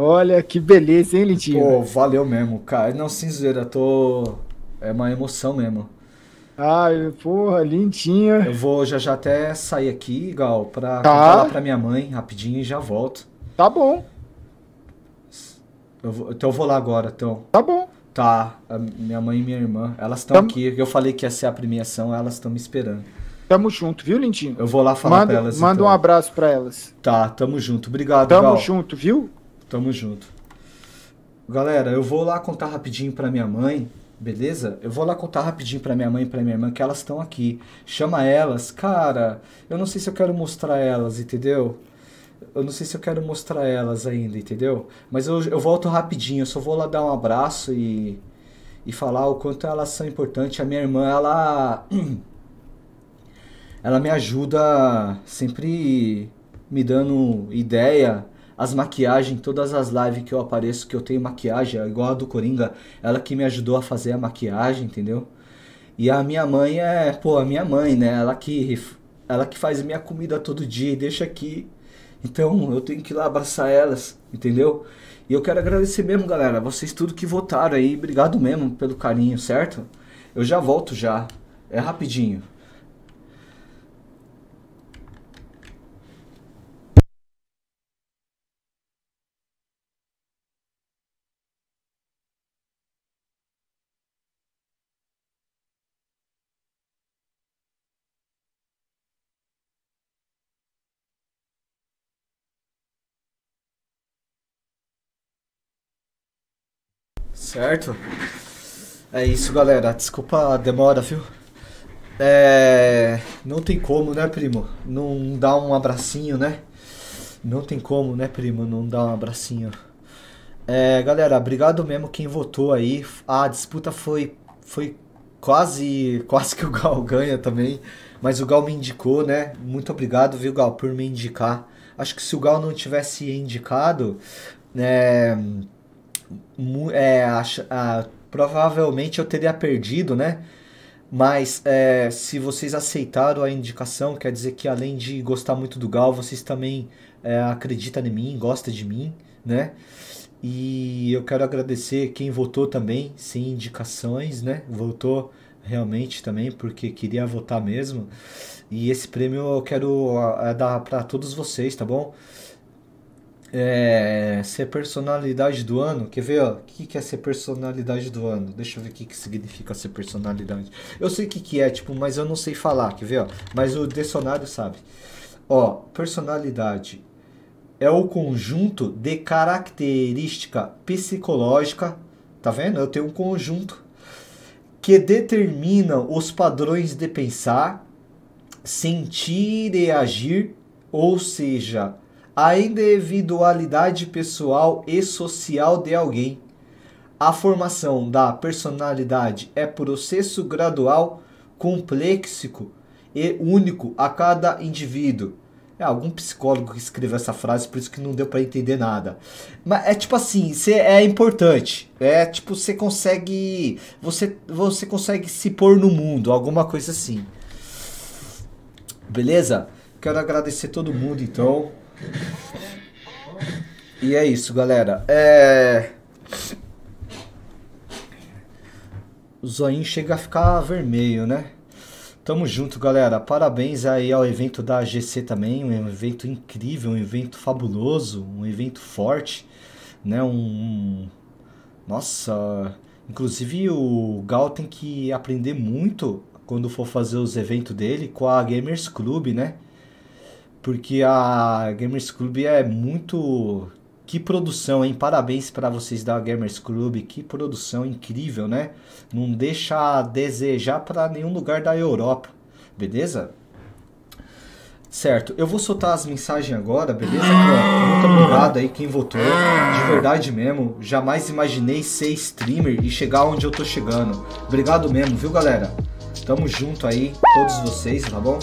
Olha que beleza, hein, Lindinho? Pô, valeu mesmo, cara. Não, sem zoeira, tô. É uma emoção mesmo. Ah, porra, Lindinho. Eu vou já já até sair aqui, Gal, pra tá. falar pra minha mãe rapidinho e já volto. Tá bom. Eu vou, então eu vou lá agora, então. Tá bom. Tá, minha mãe e minha irmã, elas estão aqui. Eu falei que ia ser a premiação, elas estão me esperando. Tamo junto, viu, Lindinho? Eu vou lá falar manda, pra elas. Manda então. um abraço pra elas. Tá, tamo junto. Obrigado, Tamo Gal. junto, viu? Tamo junto. Galera, eu vou lá contar rapidinho pra minha mãe, beleza? Eu vou lá contar rapidinho pra minha mãe e pra minha irmã que elas estão aqui. Chama elas. Cara, eu não sei se eu quero mostrar elas, entendeu? Eu não sei se eu quero mostrar elas ainda, entendeu? Mas eu, eu volto rapidinho, eu só vou lá dar um abraço e, e falar o quanto elas são importantes. A minha irmã, ela. Ela me ajuda sempre me dando ideia as maquiagens, todas as lives que eu apareço que eu tenho maquiagem, é igual a do Coringa, ela que me ajudou a fazer a maquiagem, entendeu? E a minha mãe é, pô, a minha mãe, né? Ela que ela que faz minha comida todo dia e deixa aqui. Então, eu tenho que ir lá abraçar elas, entendeu? E eu quero agradecer mesmo, galera, vocês tudo que votaram aí, obrigado mesmo pelo carinho, certo? Eu já volto já. É rapidinho. Certo? É isso, galera. Desculpa a demora, viu? É... Não tem como, né, primo? Não dá um abracinho, né? Não tem como, né, primo? Não dá um abracinho. É, galera, obrigado mesmo quem votou aí. A disputa foi, foi quase, quase que o Gal ganha também. Mas o Gal me indicou, né? Muito obrigado, viu, Gal, por me indicar. Acho que se o Gal não tivesse indicado, é é, acho, ah, provavelmente eu teria perdido, né? Mas é, se vocês aceitaram a indicação, quer dizer que além de gostar muito do Gal, vocês também é, acreditam em mim, gostam de mim, né? E eu quero agradecer quem votou também, sem indicações, né? Votou realmente também, porque queria votar mesmo. E esse prêmio eu quero ah, é dar para todos vocês, tá bom? é, ser personalidade do ano. Quer ver, ó? O que, que é ser personalidade do ano? Deixa eu ver o que, que significa ser personalidade. Eu sei o que, que é, tipo, mas eu não sei falar, quer ver, ó? Mas o dicionário sabe. Ó, personalidade é o conjunto de característica psicológica, tá vendo? Eu tenho um conjunto que determinam os padrões de pensar, sentir e agir, ou seja, a é individualidade pessoal e social de alguém. A formação da personalidade é processo gradual, complexo e único a cada indivíduo. É algum psicólogo que escreveu essa frase, por isso que não deu para entender nada. Mas é tipo assim, é importante. É tipo, você consegue. Você, você consegue se pôr no mundo, alguma coisa assim. Beleza? Quero agradecer todo mundo então. E é isso, galera. É... O zoinho chega a ficar vermelho, né? Tamo junto, galera. Parabéns aí ao evento da AGC também. Um evento incrível, um evento fabuloso, um evento forte, né? Um. Nossa. Inclusive o Gal tem que aprender muito quando for fazer os eventos dele com a Gamers Club, né? porque a Gamers Club é muito. Que produção, hein? Parabéns para vocês da Gamers Club, que produção incrível, né? Não deixa a desejar para nenhum lugar da Europa, beleza? Certo, eu vou soltar as mensagens agora, beleza? Muito obrigado aí quem votou, de verdade mesmo. Jamais imaginei ser streamer e chegar onde eu tô chegando. Obrigado mesmo, viu galera? Tamo junto aí, todos vocês, tá bom?